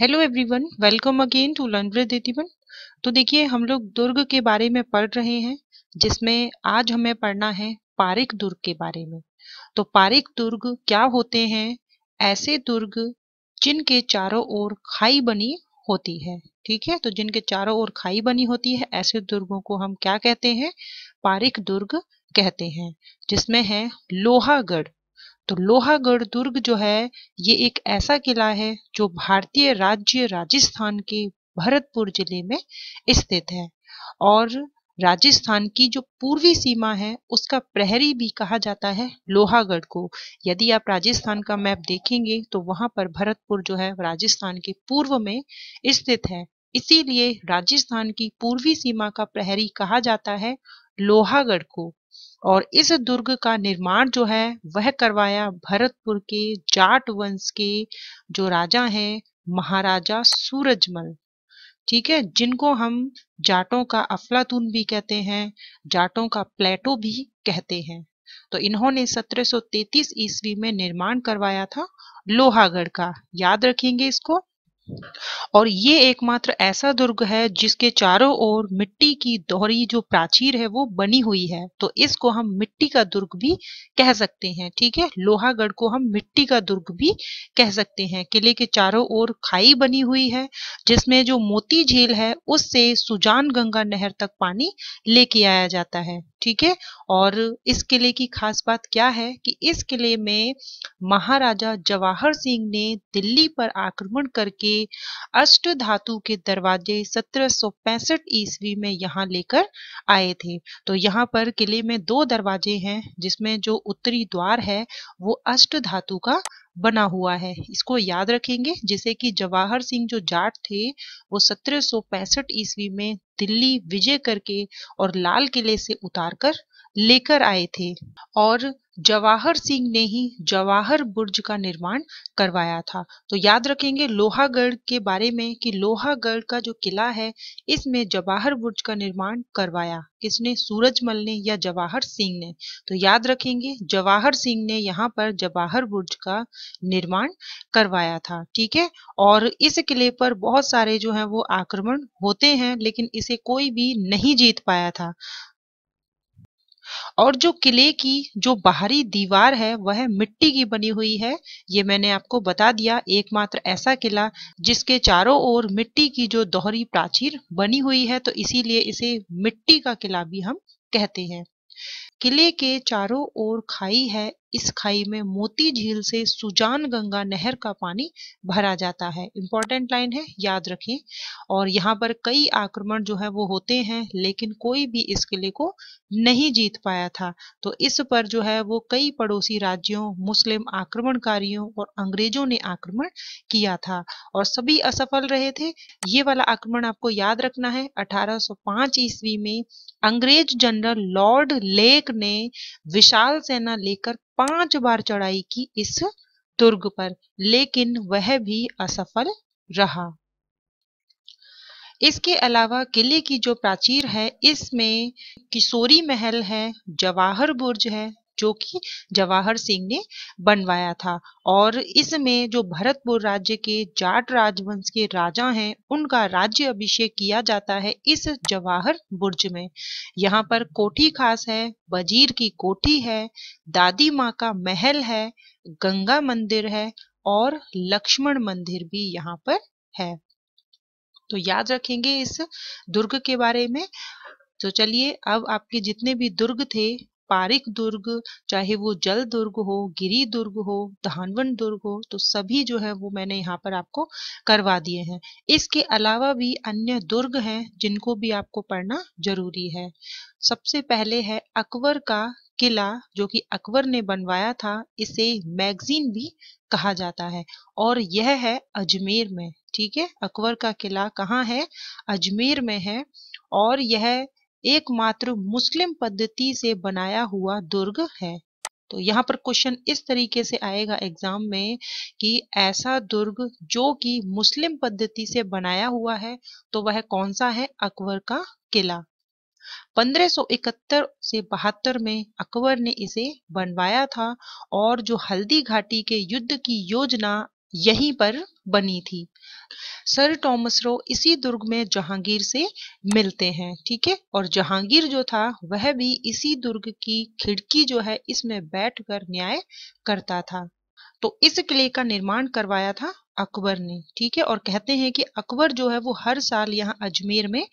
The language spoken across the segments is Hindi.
hello everyone welcome again to लंड्रेड एटीवन तो देखिए हम लोग दुर्ग के बारे में पढ़ रहे हैं जिसमें आज हमें पढ़ना है पारिक दुर्ग के बारे में तो पारिक दुर्ग क्या होते हैं ऐसे दुर्ग जिनके चारों ओर खाई बनी होती है ठीक है तो जिनके चारों ओर खाई बनी होती है ऐसे दुर्गों को हम क्या कहते हैं पारिक दुर्ग कहते हैं जिसमें है लोहागढ़ तो लोहागढ़ दुर्ग जो है ये एक ऐसा किला है जो भारतीय राज्य राजस्थान के भरतपुर जिले में स्थित है और राजस्थान की जो पूर्वी सीमा है उसका प्रहरी भी कहा जाता है लोहागढ़ को यदि आप राजस्थान का मैप देखेंगे तो वहां पर भरतपुर जो है राजस्थान के पूर्व में स्थित है इसीलिए राजस्थान की पूर्वी सीमा का प्रहरी कहा जाता है लोहागढ़ को और इस दुर्ग का निर्माण जो है वह करवाया भरतपुर के जाट वंश के जो राजा हैं महाराजा सूरजमल ठीक है जिनको हम जाटों का अफलातून भी कहते हैं जाटों का प्लेटो भी कहते हैं तो इन्होंने 1733 ईस्वी में निर्माण करवाया था लोहागढ़ का याद रखेंगे इसको और ये एकमात्र ऐसा दुर्ग है जिसके चारों ओर मिट्टी की दोहरी जो प्राचीर है वो बनी हुई है तो इसको हम मिट्टी का दुर्ग भी कह सकते हैं ठीक है लोहागढ़ को हम मिट्टी का दुर्ग भी कह सकते हैं किले के चारों ओर खाई बनी हुई है जिसमें जो मोती झील है उससे सुजान गंगा नहर तक पानी लेके आया जाता है ठीक है और इस किले की खास बात क्या है कि इस किले में महाराजा जवाहर सिंह ने दिल्ली पर आक्रमण करके के अष्ट धातु के दरवाजे 1765 ईस्वी में यहाँ लेकर आए थे तो यहाँ पर किले में दो दरवाजे हैं जिसमें जो उत्तरी द्वार है वो अष्ट धातु का बना हुआ है इसको याद रखेंगे जिसे कि जवाहर सिंह जो जाट थे वो 1765 ईस्वी में दिल्ली विजय करके और लाल किले से उतारकर लेकर आए थे और जवाहर सिंह ने ही जवाहर बुर्ज का निर्माण करवाया था तो याद रखेंगे लोहागढ़ के बारे में कि लोहागढ़ का जो किला है इसमें जवाहर बुर्ज का निर्माण करवाया किसने सूरजमल ने या जवाहर सिंह ने तो याद रखेंगे जवाहर सिंह ने यहाँ पर जवाहर बुर्ज का निर्माण करवाया था ठीक है और इस किले पर बहुत सारे जो है वो आक्रमण होते हैं लेकिन इसे कोई भी नहीं जीत पाया था और जो किले की जो बाहरी दीवार है वह मिट्टी की बनी हुई है ये मैंने आपको बता दिया एकमात्र ऐसा किला जिसके चारों ओर मिट्टी की जो दोहरी प्राचीर बनी हुई है तो इसीलिए इसे मिट्टी का किला भी हम कहते हैं किले के चारों ओर खाई है इस खाई में मोती झील से सुजान गंगा नहर का पानी भरा जाता है इंपॉर्टेंट लाइन है याद रखें और यहाँ पर कई आक्रमण जो है वो होते हैं लेकिन कोई भी इस किले को नहीं जीत पाया था तो इस पर जो है वो कई पड़ोसी राज्यों मुस्लिम आक्रमणकारियों और अंग्रेजों ने आक्रमण किया था और सभी असफल रहे थे ये वाला आक्रमण आपको याद रखना है 1805 ईस्वी में अंग्रेज जनरल लॉर्ड लेक ने विशाल सेना लेकर पांच बार चढ़ाई की इस दुर्ग पर लेकिन वह भी असफल रहा इसके अलावा किले की जो प्राचीर है इसमें किशोरी महल है जवाहर बुर्ज है जो कि जवाहर सिंह ने बनवाया था और इसमें जो भरतपुर राज्य के जाट राजवंश के राजा हैं उनका राज्य अभिषेक किया जाता है इस जवाहर बुर्ज में यहाँ पर कोठी खास है वजीर की कोठी है दादी माँ का महल है गंगा मंदिर है और लक्ष्मण मंदिर भी यहाँ पर है तो याद रखेंगे इस दुर्ग के बारे में तो चलिए अब आपके जितने भी दुर्ग थे पारिक दुर्ग चाहे वो जल दुर्ग हो गिरी दुर्ग हो धानवन दुर्ग हो तो सभी जो है वो मैंने यहाँ पर आपको करवा दिए हैं इसके अलावा भी अन्य दुर्ग हैं जिनको भी आपको पढ़ना जरूरी है सबसे पहले है अकबर का किला जो कि अकबर ने बनवाया था इसे मैगजीन भी कहा जाता है और यह है अजमेर में ठीक है अकबर का किला कहाँ है अजमेर में है और यह एकमात्र मुस्लिम पद्धति से बनाया हुआ दुर्ग है तो यहाँ पर क्वेश्चन इस तरीके से आएगा एग्जाम में कि ऐसा दुर्ग जो कि मुस्लिम पद्धति से बनाया हुआ है तो वह कौन सा है अकबर का किला 1571 से बहत्तर में अकबर ने इसे बनवाया था और जो हल्दी घाटी के युद्ध की योजना यहीं पर बनी थी सर टॉमस रो इसी दुर्ग में जहांगीर से मिलते हैं ठीक है और जहांगीर जो था वह भी इसी दुर्ग की खिड़की जो है इसमें बैठकर न्याय करता था तो इस किले का निर्माण करवाया था अकबर ने ठीक है और कहते हैं कि अकबर जो है वो हर साल यहाँ अजमेर में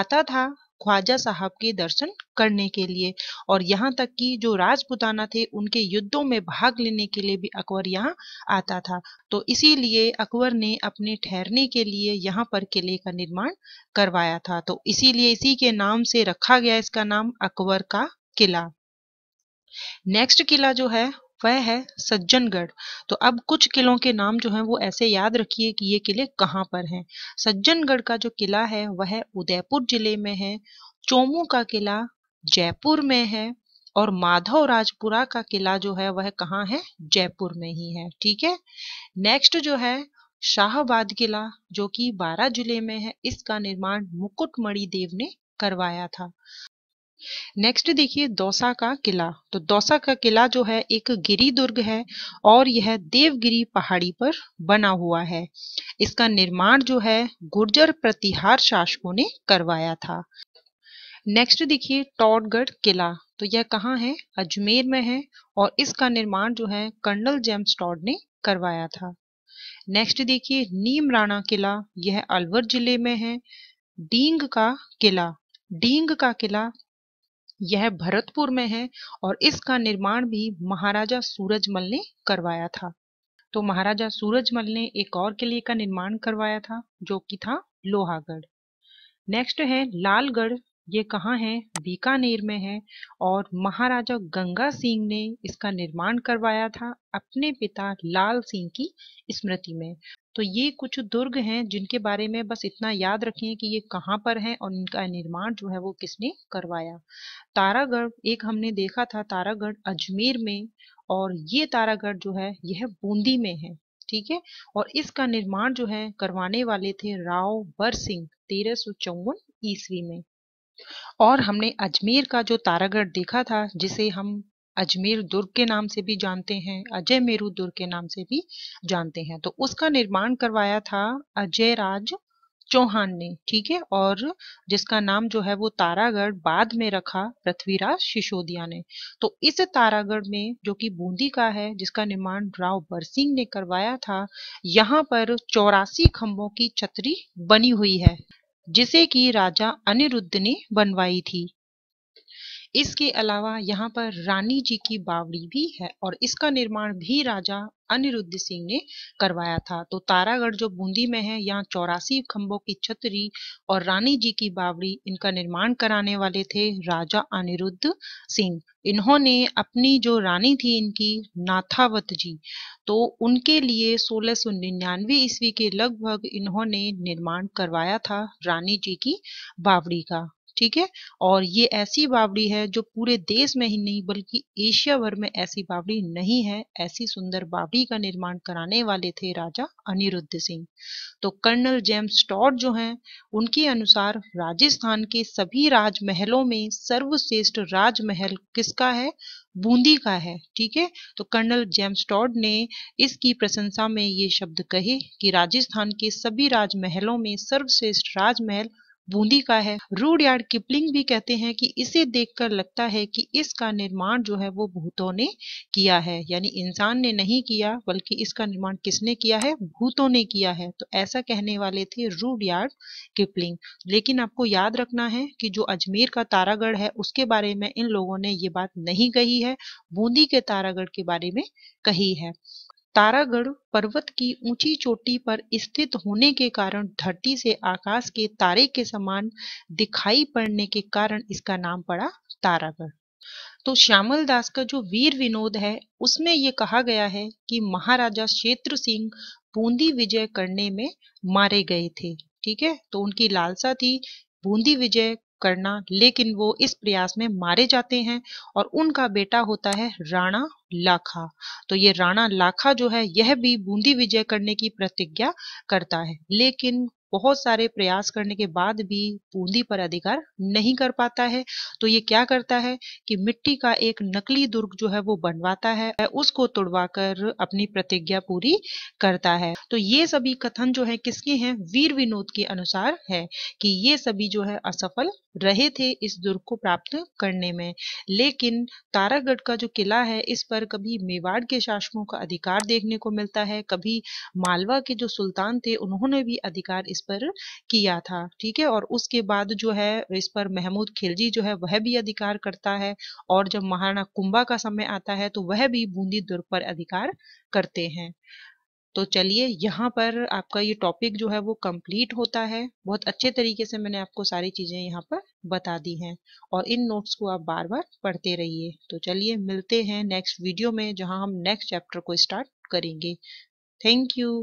आता था ख्वाजा साहब के दर्शन करने के लिए और यहाँ तक कि जो राजपुताना थे उनके युद्धों में भाग लेने के लिए भी अकबर यहाँ आता था तो इसीलिए अकबर ने अपने ठहरने के लिए यहाँ पर किले का निर्माण करवाया था तो इसीलिए इसी के नाम से रखा गया इसका नाम अकबर का किला नेक्स्ट किला जो है वह है सज्जनगढ़ तो अब कुछ किलों के नाम जो हैं वो ऐसे याद रखिए कि ये किले कहाँ पर हैं सज्जनगढ़ का जो किला है वह उदयपुर जिले में है चोमू का किला जयपुर में है और माधव राजपुरा का किला जो है वह कहाँ है जयपुर में ही है ठीक है नेक्स्ट जो है शाहबाद किला जो कि बारा जिले में है इसका निर्माण मुकुटमणि देव ने करवाया था नेक्स्ट देखिए दौसा का किला तो दौसा का किला जो है एक गिरी दुर्ग है और यह देवगिरी पहाड़ी पर बना हुआ है इसका निर्माण जो है गुर्जर प्रतिहार शासकों ने करवाया था नेक्स्ट देखिए टॉडगढ़ किला तो यह कहाँ है अजमेर में है और इसका निर्माण जो है कर्नल जेम्स टॉड ने करवाया था नेक्स्ट देखिए नीम राणा किला यह अलवर जिले में है डींग का किला डींग का किला यह भरतपुर में है और इसका निर्माण भी महाराजा सूरजमल ने करवाया था तो महाराजा सूरजमल ने एक और किले का निर्माण करवाया था जो कि था लोहागढ़ नेक्स्ट है लालगढ़ ये कहाँ है बीकानेर में है और महाराजा गंगा सिंह ने इसका निर्माण करवाया था अपने पिता लाल सिंह की स्मृति में तो ये कुछ दुर्ग हैं जिनके बारे में बस इतना याद रखें कि ये कहाँ पर हैं और इनका निर्माण जो है वो किसने करवाया तारागढ़ एक हमने देखा था तारागढ़ अजमेर में और ये तारागढ़ जो है यह बूंदी में है ठीक है और इसका निर्माण जो है करवाने वाले थे राव बर सिंह तेरह सौ चौवन ईस्वी में और हमने अजमेर का जो तारागढ़ देखा था जिसे हम अजमेर दुर्ग के नाम से भी जानते हैं अजय मेरु दुर्ग के नाम से भी जानते हैं तो उसका निर्माण करवाया था अजय राज चौहान ने ठीक है और जिसका नाम जो है वो तारागढ़ बाद में रखा पृथ्वीराज सिसोदिया ने तो इस तारागढ़ में जो कि बूंदी का है जिसका निर्माण राव बरसिंह ने करवाया था यहाँ पर चौरासी खम्बों की छतरी बनी हुई है जिसे कि राजा अनिरुद्ध ने बनवाई थी इसके अलावा यहाँ पर रानी जी की बावड़ी भी है और इसका निर्माण भी राजा अनिरुद्ध सिंह ने करवाया था तो तारागढ़ जो बूंदी में है यहाँ चौरासी खंभों की छतरी और रानी जी की बावड़ी इनका निर्माण कराने वाले थे राजा अनिरुद्ध सिंह इन्होंने अपनी जो रानी थी इनकी नाथावत जी तो उनके लिए सोलह सौ निन्यानवे ईस्वी के लगभग इन्होंने निर्माण करवाया था रानी जी की बावड़ी का ठीक है और ये ऐसी बावड़ी है जो पूरे देश में ही नहीं बल्कि एशिया भर में ऐसी बावड़ी नहीं है ऐसी सुंदर बावड़ी का निर्माण कराने वाले थे राजा अनिरुद्ध सिंह तो कर्नल जेम्स टॉड जो हैं उनके अनुसार राजस्थान के सभी राजमहलों में सर्वश्रेष्ठ राजमहल किसका है बूंदी का है ठीक है तो कर्नल जेम्स टॉड ने इसकी प्रशंसा में ये शब्द कहे कि राजस्थान के सभी राजमहलों में सर्वश्रेष्ठ राजमहल बूंदी का है रूड यार्ड किपलिंग भी कहते हैं कि इसे देखकर लगता है कि इसका निर्माण जो है वो भूतों ने किया है यानी इंसान ने नहीं किया बल्कि इसका निर्माण किसने किया है भूतों ने किया है तो ऐसा कहने वाले थे रूड यार्ड किपलिंग लेकिन आपको याद रखना है कि जो अजमेर का तारागढ़ है उसके बारे में इन लोगों ने ये बात नहीं कही है बूंदी के तारागढ़ के बारे में कही है तारागढ़ पर्वत की ऊंची चोटी पर स्थित होने के कारण धरती से आकाश के तारे के समान दिखाई पड़ने के कारण इसका नाम पड़ा तारागढ़ तो श्यामल दास का जो वीर विनोद है उसमें ये कहा गया है कि महाराजा क्षेत्र सिंह बूंदी विजय करने में मारे गए थे ठीक है तो उनकी लालसा थी बूंदी विजय करना लेकिन वो इस प्रयास में मारे जाते हैं और उनका बेटा होता है राणा लाखा तो ये राणा लाखा जो है यह भी बूंदी विजय करने की प्रतिज्ञा करता है लेकिन बहुत सारे प्रयास करने के बाद भी बूंदी पर अधिकार नहीं कर पाता है तो ये क्या करता है कि मिट्टी का एक नकली दुर्ग जो है वो बनवाता है उसको तोड़वाकर अपनी प्रतिज्ञा पूरी करता है तो ये सभी कथन जो है किसके हैं वीर विनोद के अनुसार है कि ये सभी जो है असफल रहे थे इस दुर्ग को प्राप्त करने में लेकिन तारागढ़ का जो किला है इस पर कभी मेवाड़ के शासकों का अधिकार देखने को मिलता है कभी मालवा के जो सुल्तान थे उन्होंने भी अधिकार इस पर किया था ठीक है और उसके बाद जो है इस पर महमूद खिलजी जो है वह भी अधिकार करता है और जब महाराणा कुंभा का समय आता है तो वह भी बूंदी दुर्ग पर अधिकार करते हैं तो चलिए यहाँ पर आपका ये टॉपिक जो है वो कंप्लीट होता है बहुत अच्छे तरीके से मैंने आपको सारी चीज़ें यहाँ पर बता दी हैं और इन नोट्स को आप बार बार पढ़ते रहिए तो चलिए मिलते हैं नेक्स्ट वीडियो में जहाँ हम नेक्स्ट चैप्टर को स्टार्ट करेंगे थैंक यू